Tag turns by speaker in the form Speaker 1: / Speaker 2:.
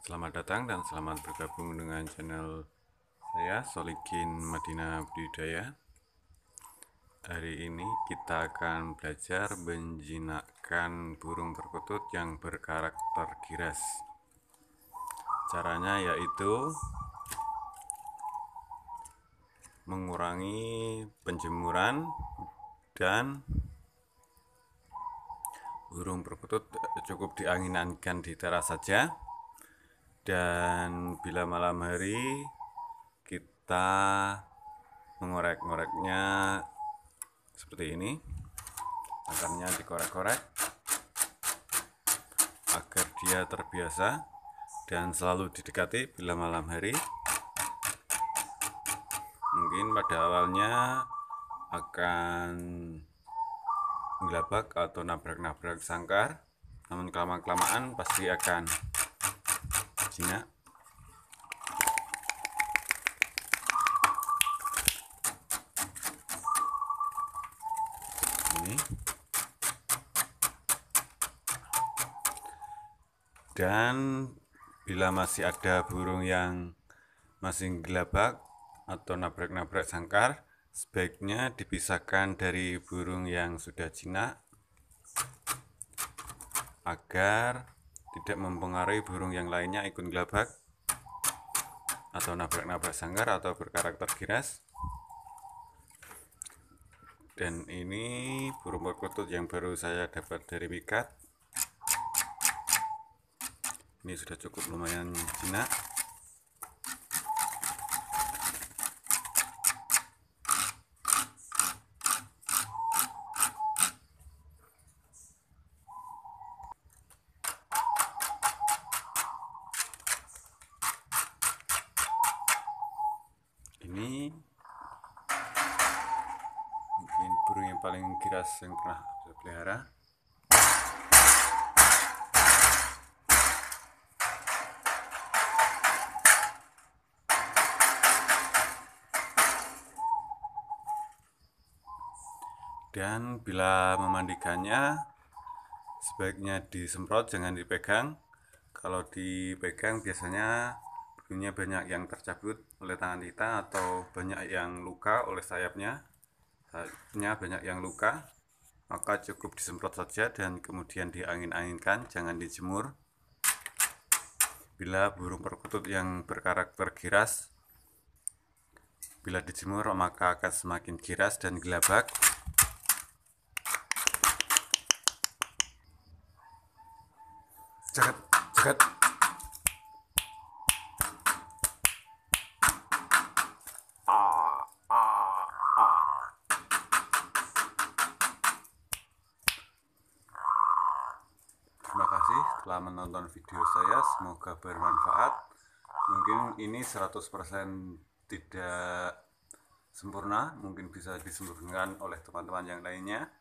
Speaker 1: Selamat datang dan selamat bergabung dengan channel saya Solikin Madinah Budidaya. Hari ini kita akan belajar menjinakkan burung perkutut yang berkarakter giras. Caranya yaitu mengurangi penjemuran dan burung perkutut cukup dianginankan di teras saja dan bila malam hari kita mengorek-ngoreknya seperti ini akarnya dikorek-korek agar dia terbiasa dan selalu didekati bila malam hari mungkin pada awalnya akan gelabak atau nabrak-nabrak sangkar namun kelamaan-kelamaan pasti akan máquina. dan bila masih ada burung yang masih gelabak atau nabrak-nabrak sangkar sebaiknya dipisahkan dari burung yang sudah jinak agar tidak mempengaruhi burung yang lainnya ikut gelabak atau nabrak-nabrak sanggar atau berkarakter giras dan ini burung perkutut yang baru saya dapat dari wikat ini sudah cukup lumayan jinak burung yang paling keras yang pernah saya pelihara dan bila memandikannya sebaiknya disemprot jangan dipegang kalau dipegang biasanya burungnya banyak yang tercabut oleh tangan kita atau banyak yang luka oleh sayapnya hanya banyak yang luka, maka cukup disemprot saja dan kemudian diangin-anginkan, jangan dijemur. Bila burung perkutut yang berkarakter giras, bila dijemur maka akan semakin giras dan gelabak. Cekat, cekat. Terima kasih telah menonton video saya, semoga bermanfaat. Mungkin ini 100% tidak sempurna, mungkin bisa disempurnakan oleh teman-teman yang lainnya.